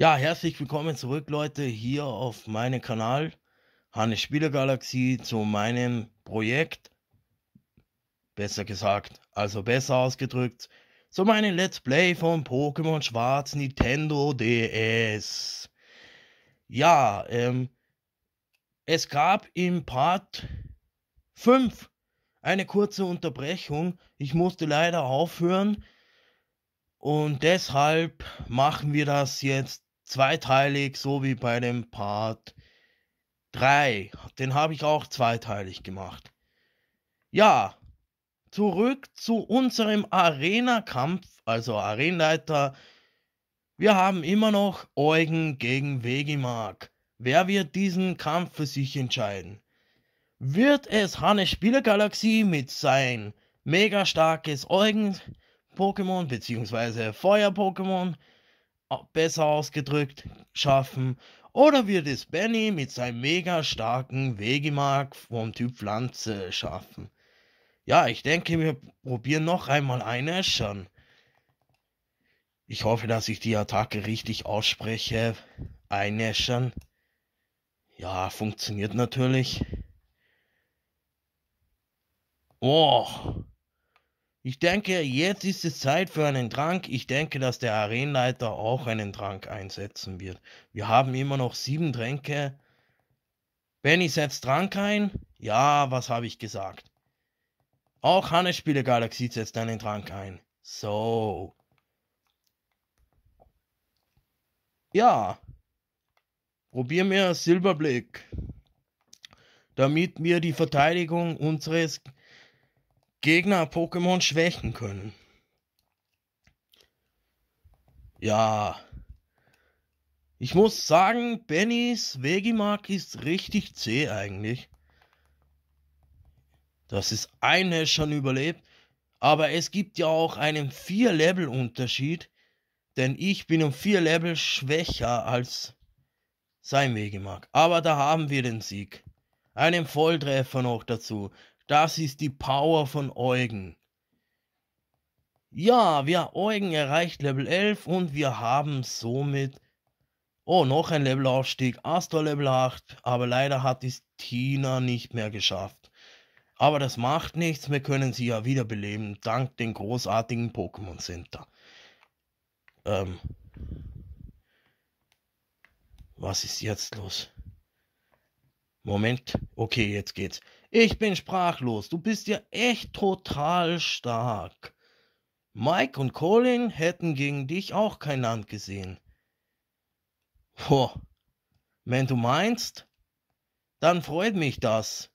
Ja, herzlich willkommen zurück, Leute, hier auf meinem Kanal Hannes Spielergalaxie zu meinem Projekt. Besser gesagt, also besser ausgedrückt, zu meinem Let's Play von Pokémon Schwarz Nintendo DS. Ja, ähm, es gab im Part 5 eine kurze Unterbrechung. Ich musste leider aufhören. Und deshalb machen wir das jetzt zweiteilig, so wie bei dem Part 3. Den habe ich auch zweiteilig gemacht. Ja, zurück zu unserem Arena-Kampf, also Arenaleiter. Wir haben immer noch Eugen gegen Wegimark. Wer wird diesen Kampf für sich entscheiden? Wird es Hannes Spielergalaxie mit sein mega starkes Eugen-Pokémon bzw. Feuer-Pokémon? besser ausgedrückt, schaffen. Oder wird es Benny mit seinem mega starken Wegemark vom Typ Pflanze schaffen? Ja, ich denke, wir probieren noch einmal einen Eschern. Ich hoffe, dass ich die Attacke richtig ausspreche. Einäschern. Ja, funktioniert natürlich. Oh, ich denke, jetzt ist es Zeit für einen Trank. Ich denke, dass der Arenleiter auch einen Trank einsetzen wird. Wir haben immer noch sieben Tränke. Benny setzt Trank ein. Ja, was habe ich gesagt? Auch Hannes Spieler Galaxie setzt einen Trank ein. So. Ja. Probier mir Silberblick. Damit wir die Verteidigung unseres Gegner-Pokémon schwächen können. Ja. Ich muss sagen, Bennys Vegimark ist richtig zäh eigentlich. Das ist eine schon überlebt. Aber es gibt ja auch einen 4-Level-Unterschied. Denn ich bin um 4 Level schwächer als sein Wegemark. Aber da haben wir den Sieg. Einen Volltreffer noch dazu. Das ist die Power von Eugen. Ja, wir Eugen erreicht Level 11 und wir haben somit... Oh, noch ein Levelaufstieg. Astor Level 8. Aber leider hat es Tina nicht mehr geschafft. Aber das macht nichts, wir können sie ja wiederbeleben, dank dem großartigen Pokémon Center. Ähm. Was ist jetzt los? Moment, okay, jetzt geht's. Ich bin sprachlos. Du bist ja echt total stark. Mike und Colin hätten gegen dich auch kein Land gesehen. Boah, wenn du meinst, dann freut mich das.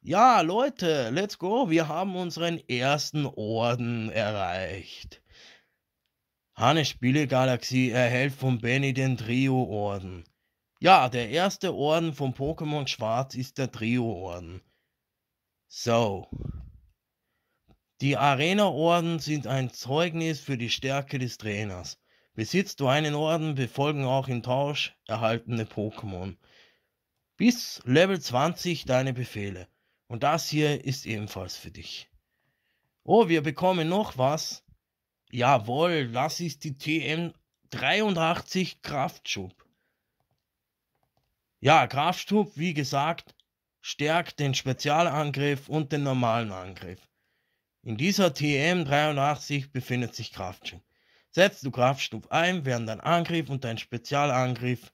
Ja, Leute, let's go. Wir haben unseren ersten Orden erreicht. Hannes Spielegalaxie erhält von Benny den Trio-Orden. Ja, der erste Orden von Pokémon Schwarz ist der Trio-Orden. So. Die Arena-Orden sind ein Zeugnis für die Stärke des Trainers. Besitzt du einen Orden, befolgen auch im Tausch erhaltene Pokémon. Bis Level 20 deine Befehle. Und das hier ist ebenfalls für dich. Oh, wir bekommen noch was. Jawohl, das ist die TM 83 Kraftschub. Ja, Kraftstub, wie gesagt, stärkt den Spezialangriff und den normalen Angriff. In dieser TM83 befindet sich Kraftstub. Setzt du Kraftstub ein, werden dein Angriff und dein Spezialangriff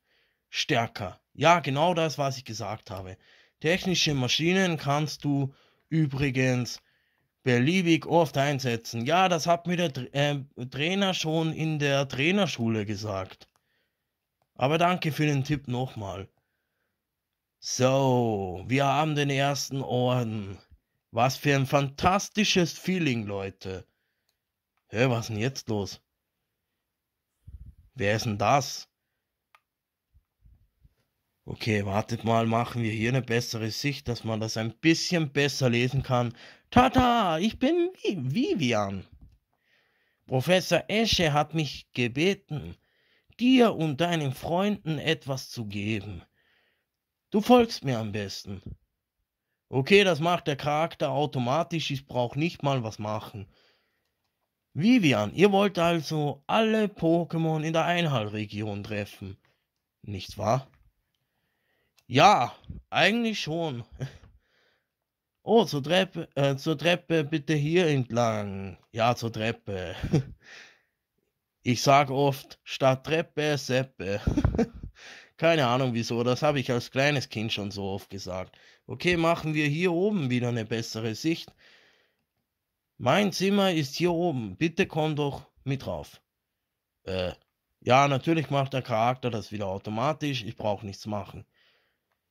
stärker. Ja, genau das, was ich gesagt habe. Technische Maschinen kannst du übrigens beliebig oft einsetzen. Ja, das hat mir der äh, Trainer schon in der Trainerschule gesagt. Aber danke für den Tipp nochmal. So, wir haben den ersten Orden. Was für ein fantastisches Feeling, Leute. Hä, was ist denn jetzt los? Wer ist denn das? Okay, wartet mal, machen wir hier eine bessere Sicht, dass man das ein bisschen besser lesen kann. Tata, ich bin Vivian. Professor Esche hat mich gebeten, dir und deinen Freunden etwas zu geben. Du folgst mir am besten. Okay, das macht der Charakter automatisch. Ich brauche nicht mal was machen. Vivian, ihr wollt also alle Pokémon in der Einhallregion treffen. Nicht wahr? Ja, eigentlich schon. Oh, zur Treppe, äh, zur Treppe bitte hier entlang. Ja, zur Treppe. Ich sage oft, statt Treppe, Seppe. Keine Ahnung wieso, das habe ich als kleines Kind schon so oft gesagt. Okay, machen wir hier oben wieder eine bessere Sicht. Mein Zimmer ist hier oben, bitte komm doch mit rauf. Äh, ja, natürlich macht der Charakter das wieder automatisch, ich brauche nichts machen.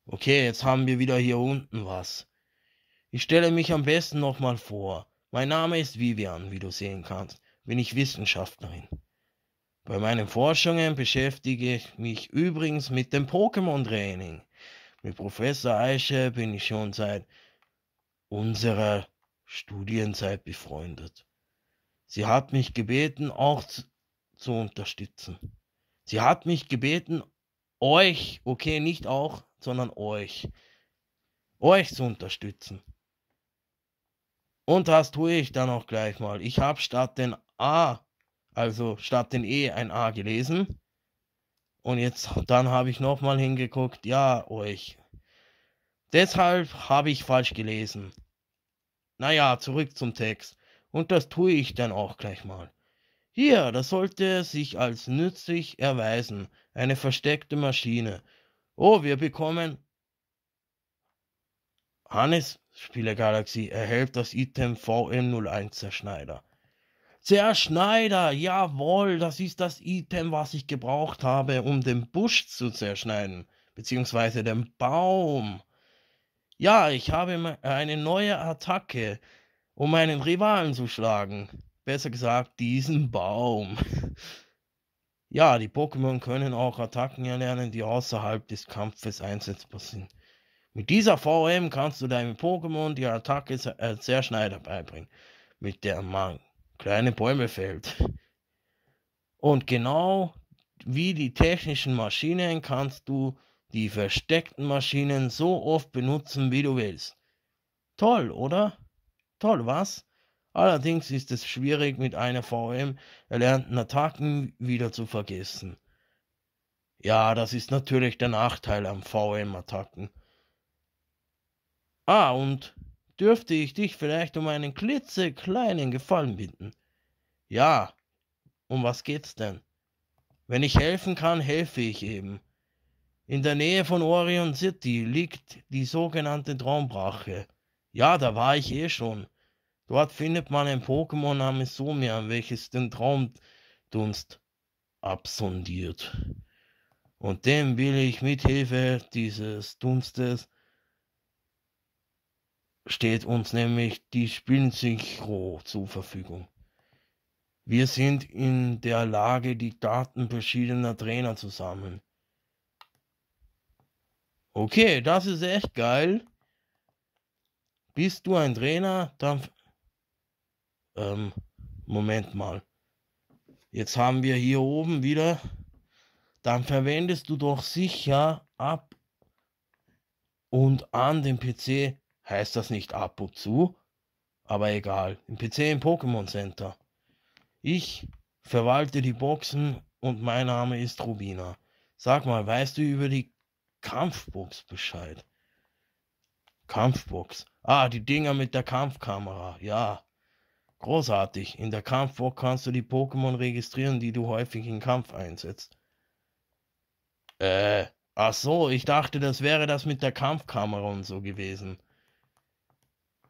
Okay, jetzt haben wir wieder hier unten was. Ich stelle mich am besten nochmal vor. Mein Name ist Vivian, wie du sehen kannst. Bin ich Wissenschaftlerin. Bei meinen Forschungen beschäftige ich mich übrigens mit dem Pokémon-Training. Mit Professor Eiche bin ich schon seit unserer Studienzeit befreundet. Sie hat mich gebeten, auch zu unterstützen. Sie hat mich gebeten, euch, okay, nicht auch, sondern euch, euch zu unterstützen. Und das tue ich dann auch gleich mal. Ich habe statt den A also statt den E ein A gelesen. Und jetzt, dann habe ich nochmal hingeguckt, ja, euch. Oh, deshalb habe ich falsch gelesen. Naja, zurück zum Text. Und das tue ich dann auch gleich mal. Hier, das sollte sich als nützlich erweisen. Eine versteckte Maschine. Oh, wir bekommen. Hannes Spielergalaxie erhält das Item VM01 Zerschneider. Zerschneider, jawohl, das ist das Item, was ich gebraucht habe, um den Busch zu zerschneiden, beziehungsweise den Baum. Ja, ich habe eine neue Attacke, um meinen Rivalen zu schlagen. Besser gesagt, diesen Baum. Ja, die Pokémon können auch Attacken erlernen, die außerhalb des Kampfes einsetzbar sind. Mit dieser VM kannst du deinem Pokémon die Attacke äh, Zerschneider beibringen, mit der Mann kleine Bäume fällt. Und genau wie die technischen Maschinen kannst du die versteckten Maschinen so oft benutzen, wie du willst. Toll, oder? Toll, was? Allerdings ist es schwierig, mit einer VM erlernten Attacken wieder zu vergessen. Ja, das ist natürlich der Nachteil am VM-Attacken. Ah, und dürfte ich dich vielleicht um einen klitzekleinen Gefallen bitten. Ja, um was geht's denn? Wenn ich helfen kann, helfe ich eben. In der Nähe von Orion City liegt die sogenannte Traumbrache. Ja, da war ich eh schon. Dort findet man ein Pokémon namens Somian, welches den Traumdunst absondiert. Und dem will ich mithilfe dieses Dunstes steht uns nämlich die Spinsicro zur Verfügung. Wir sind in der Lage, die Daten verschiedener Trainer zu sammeln. Okay, das ist echt geil. Bist du ein Trainer? Dann. Ähm, Moment mal. Jetzt haben wir hier oben wieder. Dann verwendest du doch sicher ab und an den PC Heißt das nicht ab und zu? Aber egal, im PC im Pokémon Center. Ich verwalte die Boxen und mein Name ist Rubina. Sag mal, weißt du über die Kampfbox Bescheid? Kampfbox. Ah, die Dinger mit der Kampfkamera. Ja. Großartig. In der Kampfbox kannst du die Pokémon registrieren, die du häufig in Kampf einsetzt. Äh, ach so, ich dachte, das wäre das mit der Kampfkamera und so gewesen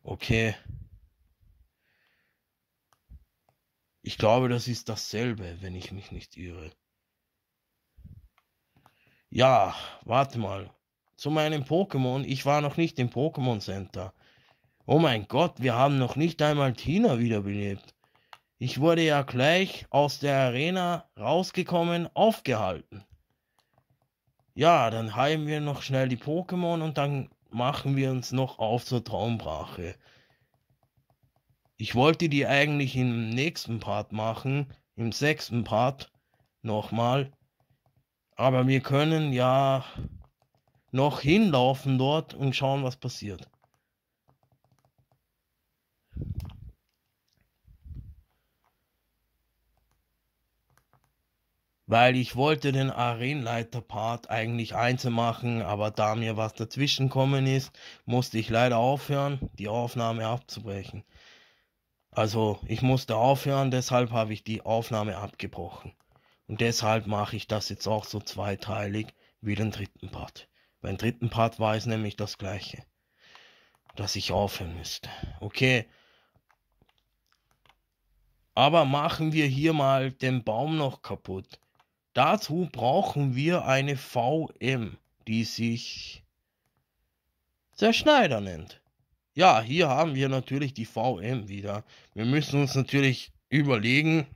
okay, ich glaube, das ist dasselbe, wenn ich mich nicht irre. Ja, warte mal. Zu meinem Pokémon, ich war noch nicht im Pokémon Center. Oh mein Gott, wir haben noch nicht einmal Tina wiederbelebt. Ich wurde ja gleich aus der Arena rausgekommen, aufgehalten. Ja, dann heilen wir noch schnell die Pokémon und dann machen wir uns noch auf zur Traumbrache. Ich wollte die eigentlich im nächsten Part machen, im sechsten Part nochmal. Aber wir können ja noch hinlaufen dort und schauen, was passiert. weil ich wollte den Arenleiter-Part eigentlich einzeln machen, aber da mir was dazwischen kommen ist, musste ich leider aufhören, die Aufnahme abzubrechen. Also ich musste aufhören, deshalb habe ich die Aufnahme abgebrochen. Und deshalb mache ich das jetzt auch so zweiteilig wie den dritten Part. Beim dritten Part war es nämlich das gleiche, dass ich aufhören müsste. Okay. Aber machen wir hier mal den Baum noch kaputt. Dazu brauchen wir eine VM, die sich Zerschneider nennt. Ja, hier haben wir natürlich die VM wieder. Wir müssen uns natürlich überlegen,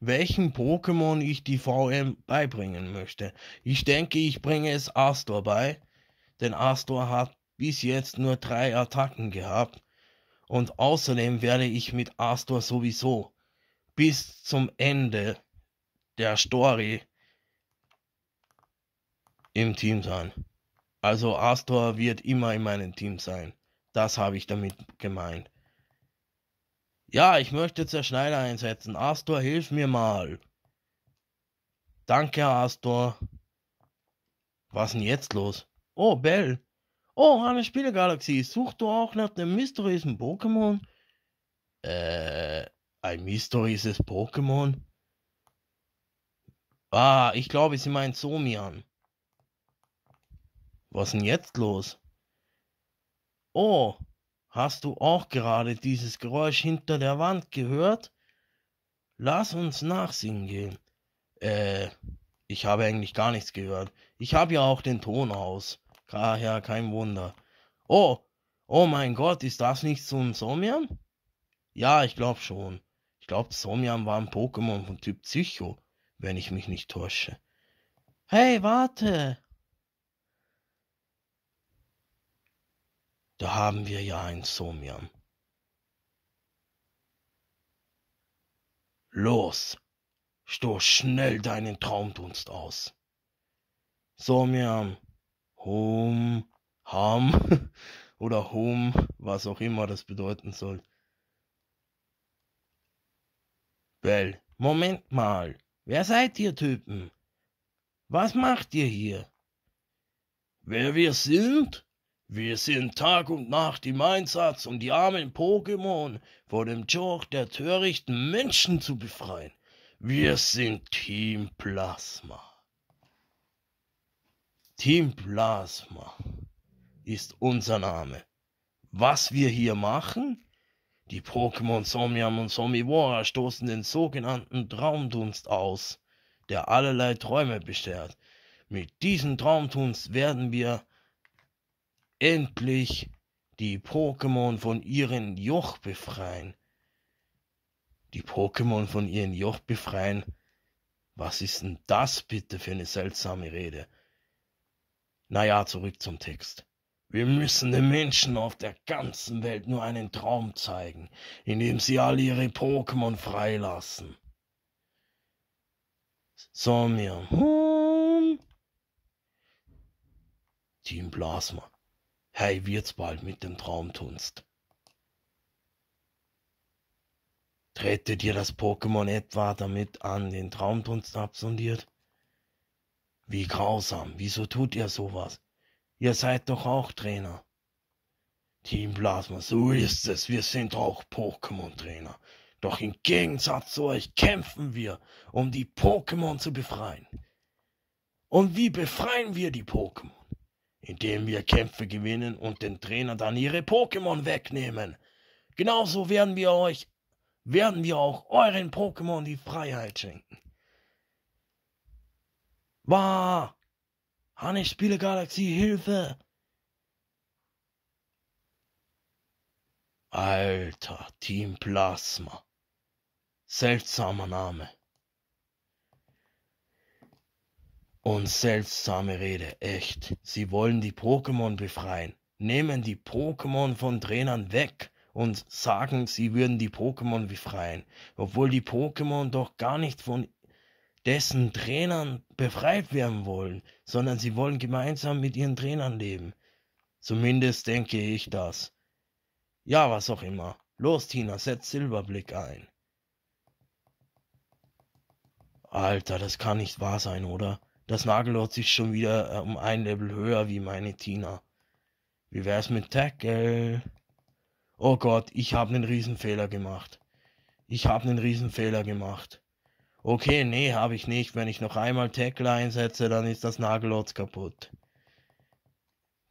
welchen Pokémon ich die VM beibringen möchte. Ich denke, ich bringe es Astor bei, denn Astor hat bis jetzt nur drei Attacken gehabt. Und außerdem werde ich mit Astor sowieso bis zum Ende der Story im Team sein. Also Astor wird immer in meinem Team sein. Das habe ich damit gemeint. Ja, ich möchte Zerschneider einsetzen. Astor, hilf mir mal. Danke, Astor. Was denn jetzt los? Oh, Bell. Oh, eine Spielegalaxie. Suchst du auch nach dem mysteriösen Pokémon? Äh, ein mysteriöses Pokémon? Ah, ich glaube, sie meint Somian. Was denn jetzt los? Oh, hast du auch gerade dieses Geräusch hinter der Wand gehört? Lass uns nachsingen gehen. Äh, ich habe eigentlich gar nichts gehört. Ich habe ja auch den Ton aus. ja, kein Wunder. Oh, oh mein Gott, ist das nicht so ein Somian? Ja, ich glaube schon. Ich glaube, Somian war ein Pokémon von Typ Psycho wenn ich mich nicht täusche. Hey, warte! Da haben wir ja ein Somian. Los, stoß schnell deinen Traumdunst aus. Somiam, Hum, Ham oder Hum, was auch immer das bedeuten soll. Bell, Moment mal. Wer seid ihr Typen? Was macht ihr hier? Wer wir sind? Wir sind Tag und Nacht im Einsatz, um die armen Pokémon vor dem Joch der törichten Menschen zu befreien. Wir sind Team Plasma. Team Plasma ist unser Name. Was wir hier machen? Die Pokémon Somniam und Somnivora stoßen den sogenannten Traumdunst aus, der allerlei Träume beschert. Mit diesem Traumdunst werden wir endlich die Pokémon von ihrem Joch befreien. Die Pokémon von ihrem Joch befreien? Was ist denn das bitte für eine seltsame Rede? Naja, zurück zum Text. Wir müssen den Menschen auf der ganzen Welt nur einen Traum zeigen, indem sie alle ihre Pokémon freilassen. Somia. Hm. Team Plasma. Hey, wird's bald mit dem Traumtunst. Tretet ihr das Pokémon etwa damit an den Traumtunst absondiert? Wie grausam, wieso tut ihr sowas? Ihr seid doch auch Trainer. Team Plasma, so ist es. Wir sind auch Pokémon-Trainer. Doch im Gegensatz zu euch kämpfen wir, um die Pokémon zu befreien. Und wie befreien wir die Pokémon? Indem wir Kämpfe gewinnen und den Trainer dann ihre Pokémon wegnehmen. Genauso werden wir euch, werden wir auch euren Pokémon die Freiheit schenken. Wahr! Hannes Spiele Galaxie, Hilfe! Alter, Team Plasma. Seltsamer Name. Und seltsame Rede, echt. Sie wollen die Pokémon befreien, nehmen die Pokémon von Trainern weg und sagen, sie würden die Pokémon befreien, obwohl die Pokémon doch gar nicht von dessen Trainern befreit werden wollen, sondern sie wollen gemeinsam mit ihren Trainern leben. Zumindest denke ich das. Ja, was auch immer. Los, Tina, setz Silberblick ein. Alter, das kann nicht wahr sein, oder? Das Nagelort ist schon wieder äh, um ein Level höher wie meine Tina. Wie wär's mit Tackle? Oh Gott, ich hab nen Riesenfehler gemacht. Ich hab nen Riesenfehler gemacht. Okay, nee, habe ich nicht. Wenn ich noch einmal Tackle einsetze, dann ist das Nagelotz kaputt.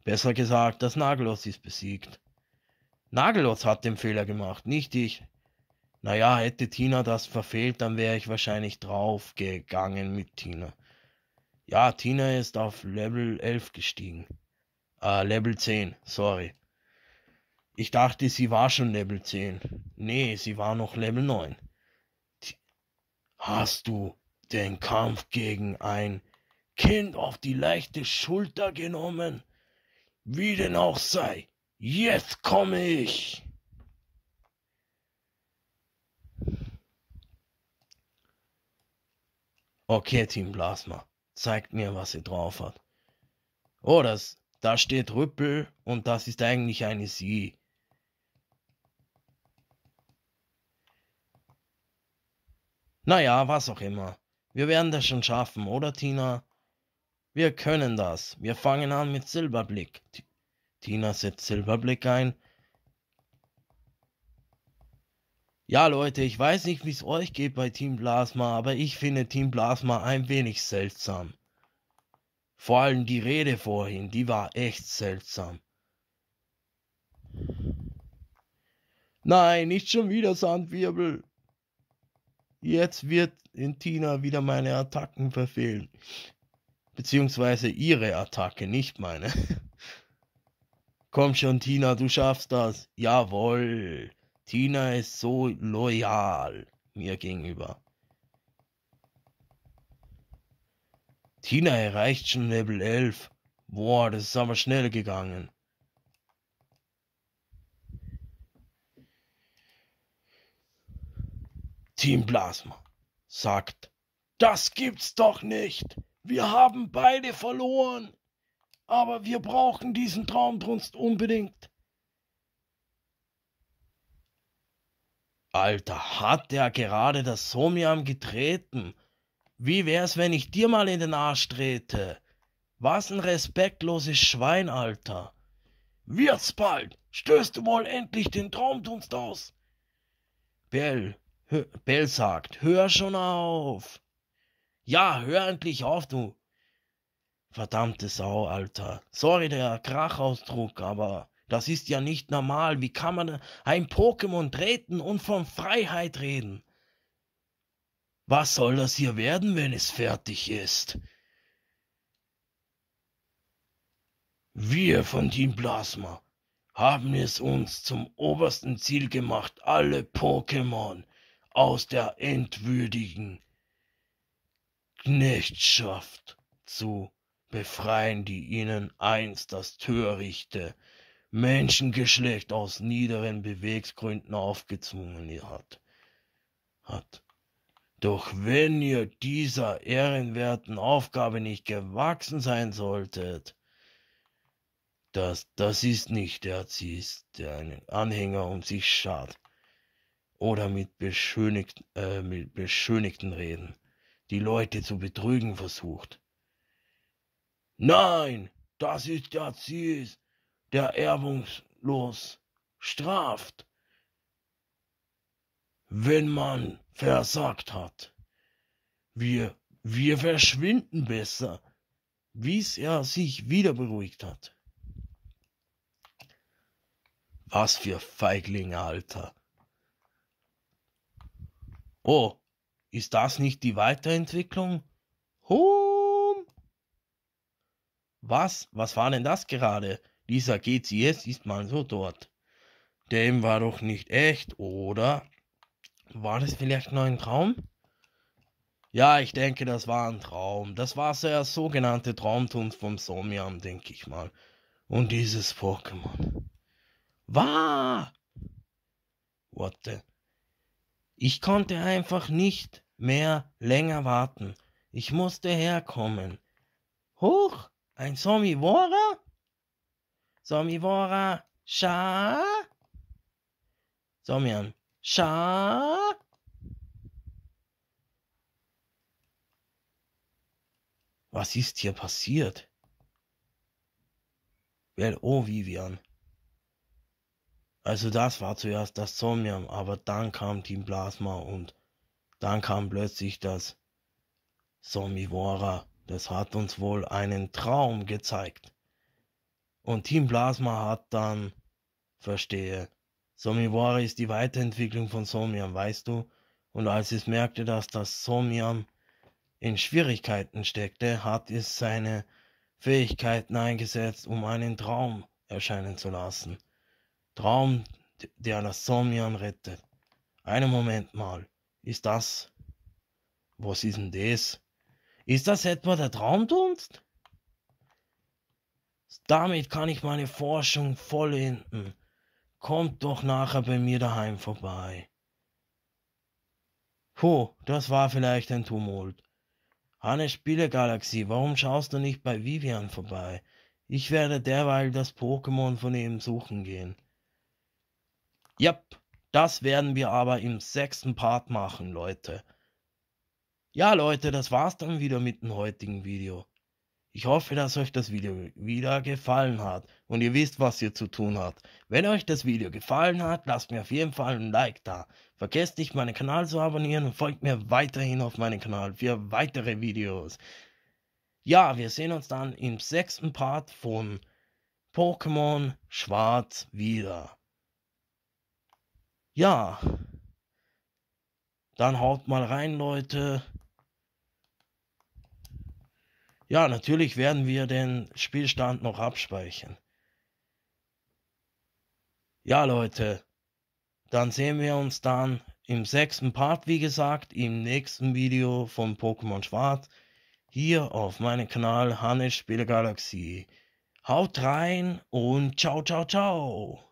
Besser gesagt, das Nagelotz ist besiegt. Nagelotz hat den Fehler gemacht, nicht ich. Naja, hätte Tina das verfehlt, dann wäre ich wahrscheinlich draufgegangen mit Tina. Ja, Tina ist auf Level 11 gestiegen. Äh, Level 10, sorry. Ich dachte, sie war schon Level 10. Nee, sie war noch Level 9 hast du den Kampf gegen ein Kind auf die leichte Schulter genommen? Wie denn auch sei, jetzt komme ich! Okay, Team Plasma, zeigt mir, was ihr drauf hat. Oh, das, da steht Rüppel und das ist eigentlich eine Sie. Naja, was auch immer. Wir werden das schon schaffen, oder Tina? Wir können das. Wir fangen an mit Silberblick. T Tina setzt Silberblick ein. Ja, Leute, ich weiß nicht, wie es euch geht bei Team Plasma, aber ich finde Team Plasma ein wenig seltsam. Vor allem die Rede vorhin, die war echt seltsam. Nein, nicht schon wieder Sandwirbel. Jetzt wird in Tina wieder meine Attacken verfehlen. Beziehungsweise ihre Attacke, nicht meine. Komm schon, Tina, du schaffst das. Jawohl. Tina ist so loyal mir gegenüber. Tina erreicht schon Level 11. Boah, das ist aber schnell gegangen. Team Plasma sagt, das gibt's doch nicht. Wir haben beide verloren. Aber wir brauchen diesen Traumbrunst unbedingt. Alter, hat der gerade das Somiam getreten? Wie wär's, wenn ich dir mal in den Arsch trete? Was ein respektloses Schwein, Alter. Wird's bald, stößt du wohl endlich den Traumdunst aus? Bell, Bell sagt, hör schon auf. Ja, hör endlich auf, du. Verdammte Sau, Alter. Sorry, der Krachausdruck, aber das ist ja nicht normal. Wie kann man ein Pokémon treten und von Freiheit reden? Was soll das hier werden, wenn es fertig ist? Wir von Team Plasma haben es uns zum obersten Ziel gemacht, alle Pokémon aus der entwürdigen Knechtschaft zu befreien, die ihnen einst das törichte Menschengeschlecht aus niederen Beweggründen aufgezwungen hat. hat. Doch wenn ihr dieser ehrenwerten Aufgabe nicht gewachsen sein solltet, das, das ist nicht der Zies, der einen Anhänger um sich schart oder mit, beschönigt, äh, mit beschönigten Reden die Leute zu betrügen versucht. Nein, das ist der Ziel, der erbungslos straft, wenn man versagt hat. Wir, wir verschwinden besser, bis er sich wieder beruhigt hat. Was für Feiglinge, Alter. Oh, ist das nicht die Weiterentwicklung? Hum! Was? Was war denn das gerade? Dieser GCS ist mal so dort. Dem war doch nicht echt, oder? War das vielleicht nur ein Traum? Ja, ich denke, das war ein Traum. Das war so der sogenannte Traumtun vom Somiam, denke ich mal. Und dieses Pokémon. War! What the? Ich konnte einfach nicht mehr länger warten. Ich musste herkommen. Hoch, ein Somivora? Somivora, scha? Somian, scha? Was ist hier passiert? Well, oh Vivian. Also das war zuerst das Somnium, aber dann kam Team Plasma und dann kam plötzlich das Somnivora. Das hat uns wohl einen Traum gezeigt. Und Team Plasma hat dann, verstehe, Somnivora ist die Weiterentwicklung von Somnium, weißt du? Und als es merkte, dass das Somnium in Schwierigkeiten steckte, hat es seine Fähigkeiten eingesetzt, um einen Traum erscheinen zu lassen. Traum, der das Somnian rettet. Einen Moment mal. Ist das. Was ist denn das? Ist das etwa der Traumdunst? Damit kann ich meine Forschung vollenden. Kommt doch nachher bei mir daheim vorbei. Puh, das war vielleicht ein Tumult. Hanne Spielegalaxie, warum schaust du nicht bei Vivian vorbei? Ich werde derweil das Pokémon von ihm suchen gehen. Yep, das werden wir aber im sechsten Part machen, Leute. Ja, Leute, das war's dann wieder mit dem heutigen Video. Ich hoffe, dass euch das Video wieder gefallen hat und ihr wisst, was ihr zu tun habt. Wenn euch das Video gefallen hat, lasst mir auf jeden Fall ein Like da. Vergesst nicht, meinen Kanal zu abonnieren und folgt mir weiterhin auf meinen Kanal für weitere Videos. Ja, wir sehen uns dann im sechsten Part von Pokémon Schwarz wieder. Ja. Dann haut mal rein, Leute. Ja, natürlich werden wir den Spielstand noch abspeichern. Ja, Leute. Dann sehen wir uns dann im sechsten Part, wie gesagt, im nächsten Video von Pokémon Schwarz hier auf meinem Kanal Hannes Spielgalaxie. Haut rein und ciao, ciao, ciao.